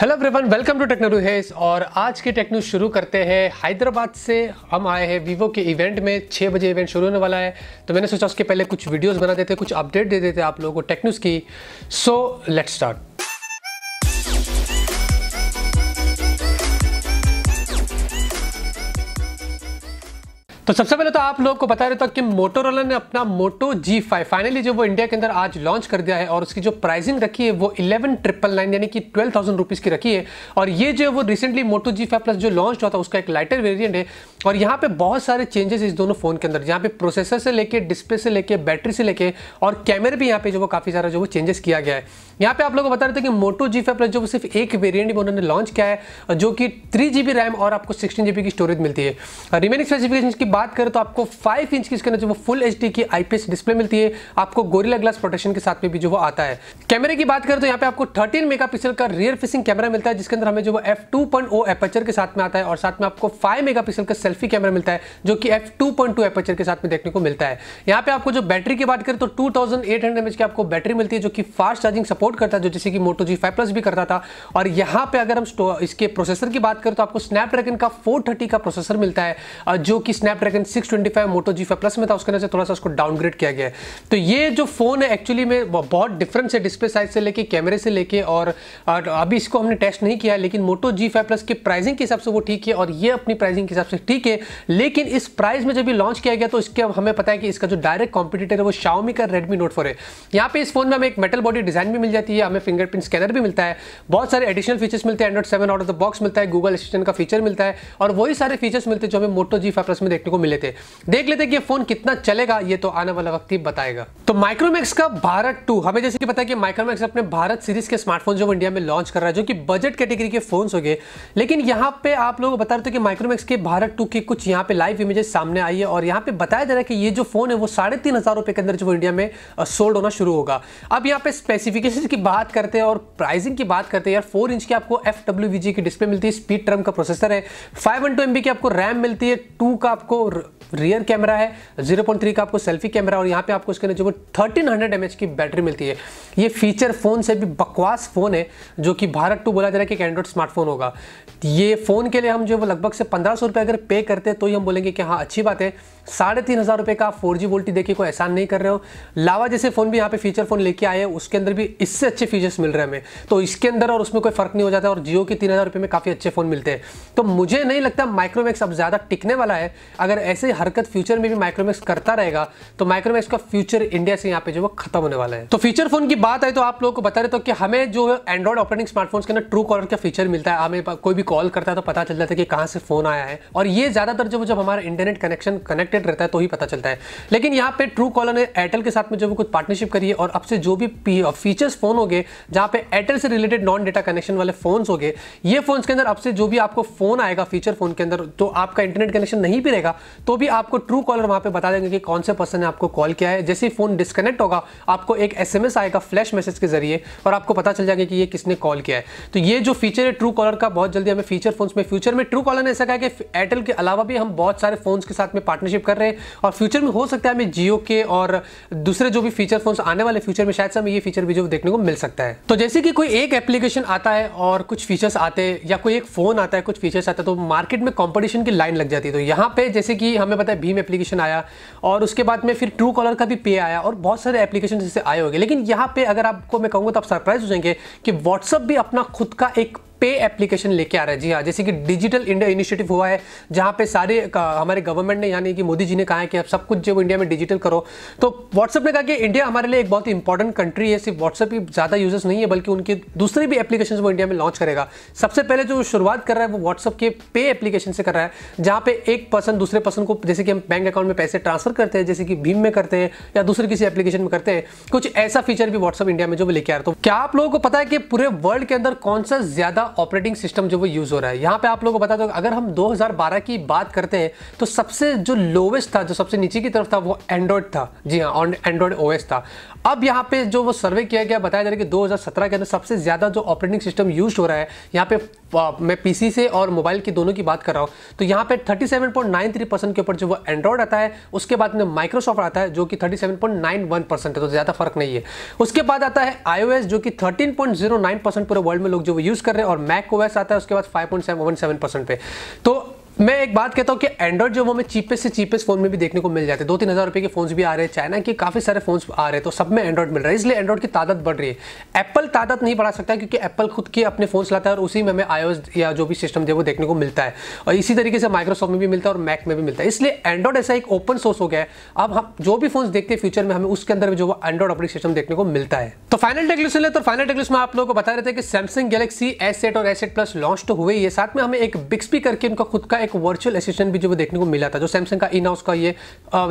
hello everyone welcome to Techno Hess और आज K techno शुरू करते हैं हैदराबाद से हम आए हैं वीवो के इवेंट में छः बजे इवेंट शुरू होने वाला है तो मैंने सोचा उसके पहले कुछ वीडियोस बना देते कुछ अपडेट दे देते आप लोगों को टेक्नोस की सो लेट्स स्टार्ट तो सबसे पहले तो आप लोग को बता देता हूँ कि मोटोरोला ने अपना मोटो जी फाइव फाइनली जो वो इंडिया के अंदर आज लॉन्च कर दिया है और उसकी जो प्राइसिंग रखी है वो इलेवन ट्रिपल नाइन यानी कि ट्वेल्व थाउजेंड रुपीज़ की रखी है और ये जो वो recently Moto G five plus जो लॉन्च हुआ था उसका एक लाइटर वेरियंट है और यहाँ पे बहुत सारे चेंजेस इस दोनों फ़ोन के अंदर यहाँ पे प्रोसेसर से लेके डिस्प्ले से लेके बैटरी से लेके और कैमरे भी यहाँ पे जो वो काफ़ी सारा जो वो चेंजेस किया गया है यहाँ पे आप लोगों को बता रहे थे कि मोटो G5 Plus प्लस जो सिर्फ एक वेरिएंट में उन्होंने लॉन्च किया है जो कि थ्री जी रैम और आपको सिक्सटीन जी की स्टोरेज मिलती है रिमेनिंग uh, स्पेसिफिकेशन की बात करें तो आपको फाइव इंच की इसके अंदर जो फुल एच की आईपीएस डिस्प्ले मिलती है आपको गोरिला ग्लास प्रोटेक्शन के साथ में भी जो वो आता है कैमरे की बात करें तो यहाँ पे आपको थर्टीन मेगा का रियर फेसिंग कैमरा मिलता है जिसके अंदर हमें जो वो एफ टू एपर्चर के साथ में आता है और साथ में आपको फाइव मेगा का सेल्फी कैमरा मिलता है जो कि एफ टू एपर्चर के साथ में देखने को मिलता है यहाँ पे आपको जो बैटरी की बात करें तो टू थाउजेंड की आपको बैटरी मिलती है जो कि फास्ट चार्जिंग सपोर्ट सपोर्ट करता है जो जैसे कि मोटो जी फाइव प्लस भी करता था और यहाँ पे अगर हम इसके प्रोसेसर की बात करें तो आपको स्नैपड्रैगन का 430 का प्रोसेसर मिलता है जो कि Snapdragon five Moto G five plus में था उसके अंदर से थोड़ा सा उसको डाउनग्रेड किया गया है तो ये जो फ़ोन है एक्चुअली में बहुत डिफरेंस है डिस्प्ले साइज से लेके कैमरे से लेके और अभी इसको हमने टेस्ट नहीं किया है लेकिन मोटो जी फाइव प्लस की प्राइसिंग के हिसाब से वो ठीक है और ये अपनी प्राइसिंग के हिसाब से ठीक है लेकिन इस प्राइस में जब भी लॉन्च किया गया तो इसके हमें पता है कि इसका जो डायरेक्ट कॉम्पिटिटर है वो शाउमी का रेडमी नोट फोर है यहाँ पे इस फोन में हमें एक मेटल बॉडी डिजाइन भी मिल जाए जाती है हमें फिंगरप्रिंट स्कैनर भी मिलता है बहुत सारे एडिशनल फीचर्स मिलते हैं Android seven out of the box मिलता है गूगल असिस्टेंट का फीचर मिलता है और वही सारे फीचर्स मिलते हैं जो हमें मोटो जी फाइव प्लस में देखने को मिले थे देख लेते हैं कि ये फोन कितना चलेगा ये तो आने वाला वक्त ही बताएगा तो माइक्रोमैक्स का भारत टू हमें जैसे कि पता है कि माइक्रोमैक्स अपने भारत सीरीज के स्मार्टफोन जो इंडिया में लॉन्च कर रहा है जो कि बजट कैटेगरी के फोन्स हो गए लेकिन यहाँ पे आप लोग बता रहे थे कि माइक्रोमैक्स के भारत टू की कुछ यहाँ पे लाइव इमेजेस सामने आई है और यहाँ पे बताया जा रहा है कि ये जो फोन है वो साढ़े तीन हजार रुपए के अंदर जो इंडिया में सोल्ड होना शुरू होगा अब यहाँ पे स्पेसिफिकेशन की बात करते हैं और प्राइसिंग की बात करते हैं यार फोर इंच की आपको एफ की डिस्प्ले मिलती है स्पीड टर्म का प्रोसेसर है फाइव वन की आपको रैम मिलती है टू का आपको रियर कैमरा है जीरो का आपको सेल्फी कैमरा और यहाँ पे आपको अंदर जो थर्टीन हंड्रेड एम की बैटरी मिलती है ये फीचर फ़ोन से भी बकवास फ़ोन है जो कि भारत टू बोला जा रहा है कि एक एंड्रॉइड स्मार्टफोन होगा ये फ़ोन के लिए हम जो लगभग से पंद्रह सौ अगर पे करते हैं तो ही हम बोलेंगे कि हाँ अच्छी बात है साढ़े तीन हज़ार रुपये का फोर जी वोल्टी देखिए कोई एहसान नहीं कर रहे हो लावा जैसे फ़ोन भी यहाँ पे फीचर फ़ोन लेके आए हैं उसके अंदर भी इससे अच्छे फीचर्स मिल रहे हैं हमें तो इसके अंदर और उसमें कोई फ़र्क नहीं हो जाता और जियो के तीन हज़ार रुपये में काफ़ी अच्छे फ़ोन मिलते हैं तो मुझे नहीं लगता माइक्रोमैक्स अब ज़्यादा टिकने वाला है अगर ऐसी हरकत फ्यूचर में भी माइक्रोमैक्स करता रहेगा तो माइक्रोमैक्स का फ्यूचर इंडिया इंडिया से यहाँ पे जो वो खत्म होने वाला है तो फीचर फोन की बात आई तो आप लोगों को बता रहे तो कि हमें जो एंड्रॉइड ऑपरेटिंग स्मार्टफोन के अंदर ट्रू कॉलर का फीचर मिलता है हमें कोई भी कॉल करता है तो पता चलता है कि कहाँ से फोन आया है और ये ज्यादातर जो जब हमारा इंटरनेट कनेक्शन कनेक्टेड रहता है तो ही पता चलता है लेकिन यहाँ पे ट्रू कॉलर ने एयरटेल के साथ में जो वो कुछ पार्टनरशिप करी है और अब से जो भी फीचर्स फोन हो गए जहाँ पे एयरटेल से रिलेटेड नॉन डेटा कनेक्शन वाले फोन हो गए ये फोन के अंदर अब से जो भी आपको फोन आएगा फीचर फोन के अंदर तो आपका इंटरनेट कनेक्शन नहीं भी रहेगा तो भी आपको ट्रू कॉलर वहाँ पे बता देंगे कि कौन से पर्सन ने आपको कॉल किया है जैसे फोन डिस्कनेक्ट होगा आपको एक एस आएगा फ्लैश मैसेज के जरिए और आपको पता चल जाएगा कि ये किसने कॉल किया है तो ये जो फीचर है ट्रू कॉलर का बहुत जल्दी हमें फीचर फोन्स में फ्यूचर में ट्रू कॉलर ने ऐसा कहा कि एयरटेल के अलावा भी हम बहुत सारे फोन्स के साथ में पार्टनरशिप कर रहे हैं और फ्यूचर में हो सकता है हमें जियो के और दूसरे जो भी फीचर फोन्स आने वाले फ्यूचर में शायद से हमें ये फीचर भी जो देखने को मिल सकता है तो जैसे कि कोई एक एप्लीकेशन आता है और कुछ फीचर्स आते हैं या कोई एक फोन आता है कुछ फीचर्स आता है तो मार्केट में कॉम्पिटिशन की लाइन लग जाती है तो यहाँ पे जैसे कि हमें पता है भीम एप्लीकेशन आया और उसके बाद में फिर ट्रू कॉलर का भी पे आया और बहुत सारे एप्लीकेशन जैसे आए होंगे लेकिन यहाँ पे अगर आपको मैं कहूँगा तो आप सरप्राइज हो जाएंगे कि व्हाट्सअप भी अपना खुद का एक पे एप्लीकेशन लेके आ रहा है जी हाँ जैसे कि डिजिटल इंडिया इनिशिएटिव हुआ है जहाँ पे सारे हमारे गवर्नमेंट ने यानी कि मोदी जी ने कहा है कि आप सब कुछ जो इंडिया में डिजिटल करो तो व्हाट्सअप ने कहा कि इंडिया हमारे लिए एक बहुत ही इंपॉर्टेंट कंट्री है सिर्फ व्हाट्सअप ही ज़्यादा यूजर्स नहीं है बल्कि उनके दूसरे भी एप्लीकेशन वो इंडिया में लॉन्च करेगा सबसे पहले जो शुरुआत कर रहा है वो व्हाट्सअप के पे एप्लीकेशन से कर रहा है जहाँ पे एक पर्सन दूसरे पर्सन को जैसे कि हम बैंक अकाउंट में पैसे ट्रांसफर करते हैं जैसे कि भीम में करते हैं या दूसरे किसी एप्लीकेशन में करते हैं कुछ ऐसा फीचर भी व्हाट्सअप इंडिया में जो लेके आ रहा है तो क्या आप लोगों को पता है कि पूरे वर्ल्ड के अंदर कौन सा ज्यादा ऑपरेटिंग सिस्टम जो वो यूज़ हो रहा है यहाँ पे आप लोगों को बता दो अगर हम 2012 की बात करते हैं तो सबसे जो लोवेस्ट था जो सबसे नीचे की तरफ था वो एंड्रॉयड था जी हाँ एंड्रॉयड ओ था अब यहाँ पे जो वो सर्वे किया गया बताया जा रहा है कि 2017 के अंदर सबसे ज़्यादा जो ऑपरेटिंग सिस्टम यूज हो रहा है यहाँ पे मैं पी से और मोबाइल की दोनों की बात कर रहा हूँ तो यहाँ पे थर्टी के ऊपर जो वो एंड्रॉयड आता है उसके बाद में माइक्रोसॉफ्ट आता है जो कि थर्टी है तो ज़्यादा फर्क नहीं है उसके बाद आता है आईओएस जो कि 13.09 परसेंट पूरे वर्ल्ड में लोग जो वो यूज़ कर रहे हैं और और मैक ओएस आता है उसके बाद फाइव पॉइंट सेवन परसेंट पे तो मैं एक बात कहता हूँ कि एंड्रॉइड जो हमें चीपेस्ट से चीपेस्ट फोन में भी देखने को मिल जाते हैं दो तीन हज़ार रुपये के फोन्स भी आ रहे हैं चाइना के काफ़ी सारे फोन्स आ रहे हैं तो सब में एंड्रॉइड मिल रहा है इसलिए एंड्रॉइड की तादाद बढ़ रही है एप्पल तादाद नहीं बढ़ा सकता क्योंकि एप्पल खुद के अपने फोन लाता है और उसी में हमें आयोज या जो भी सिस्टम है वो देखने को मिलता है और इसी तरीके से माइक्रोसॉफ्ट में भी मिलता है और मैक में भी मिलता है इसलिए एंड्रॉइड ऐसा एक ओपन सोर्स हो गया है अब हम जो भी फोन देखते हैं फ्यूचर में हमें उसके अंदर जो एंड्रॉइड ऑपरेटिंग सिस्टम देखने को मिलता है तो फाइनल टेक्लिस ले तो फाइनल टेक्लिस में आप लोगों को बता रहे थे कि सैमसंग गैलेक्सी एस और एस प्लस लॉन्च हुए ये साथ में हमें एक बिक्सपी करके उनका खुद का एक वर्चुअल असिस्टेंट भी जो देखने को मिला था जो सैमसंग का इन हाउस का ये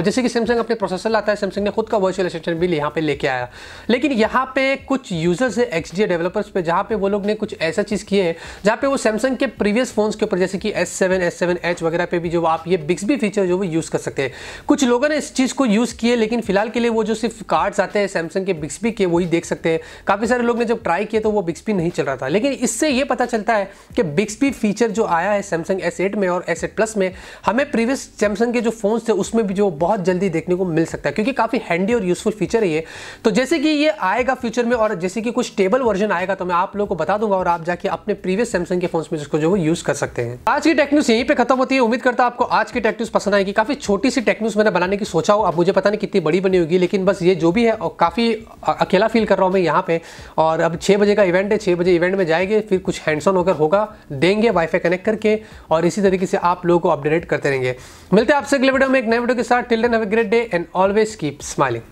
जैसे कि सैमसंग अपने प्रोसेसर लाता है सैमसंग ने खुद का वर्चुअल असिस्टेंट भी यहाँ पे लेके आया लेकिन यहाँ पे कुछ यूजर्स है एक्स डेवलपर्स पे जहाँ पे वो लोग ने कुछ ऐसा चीज़ किए हैं जहाँ पे वो सैमसंग के प्रीवियस फोन्स के ऊपर जैसे कि S seven S seven H वगैरह पे भी जो आप ये बिक्स भी फीचर जो वो यूज़ कर सकते हैं कुछ लोगों ने इस चीज़ को यूज़ किए लेकिन फिलहाल के लिए वो जो सिर्फ कार्ड्स आते हैं सैमसंग के बिक्सबी के वही देख सकते हैं काफ़ी सारे लोग ने जब ट्राई किए तो वो बिक्सबी नहीं चल रहा था लेकिन इससे ये पता चलता है कि बिक्सबी फीचर जो आया है सैमसंग एस में और एक्स एट प्लस में हमें प्रीवियस सैमसंग के जो फोन थे उसमें भी जो बहुत जल्दी देखने को मिल सकता है क्योंकि काफ़ी हैंडी और यूजफुल फीचर है ये तो जैसे कि ये आएगा फ्यूचर में और जैसे कि कुछ टेबल वर्जन आएगा तो मैं आप लोगों को बता दूंगा और आप जाके अपने प्रीवियस सैमसंग के फोन में जिसको जो यूज कर सकते हैं आज की टेक्न्यूज यहीं पर खत्म होती है उम्मीद करता आपको आज की टेक्न्यूज पसंद आएगी काफ़ी छोटी सी टेक्न्यूज मैंने बनाने की सोचा हो अब मुझे पता नहीं कितनी बड़ी बनी होगी लेकिन बस ये जो भी है और काफ़ी अकेला फील कर रहा हूँ मैं यहाँ पे और अब छह बजे का इवेंट है छह बजे इवेंट में जाएंगे फिर कुछ हैंडसॉन होकर होगा देंगे वाईफाई कनेक्ट करके और इसी तरीके से से आप लोगों को अपडेट करते रहेंगे मिलते हैं आपसे अगले वीडियो में एक नए वीडियो के साथ till then have a great day and always keep smiling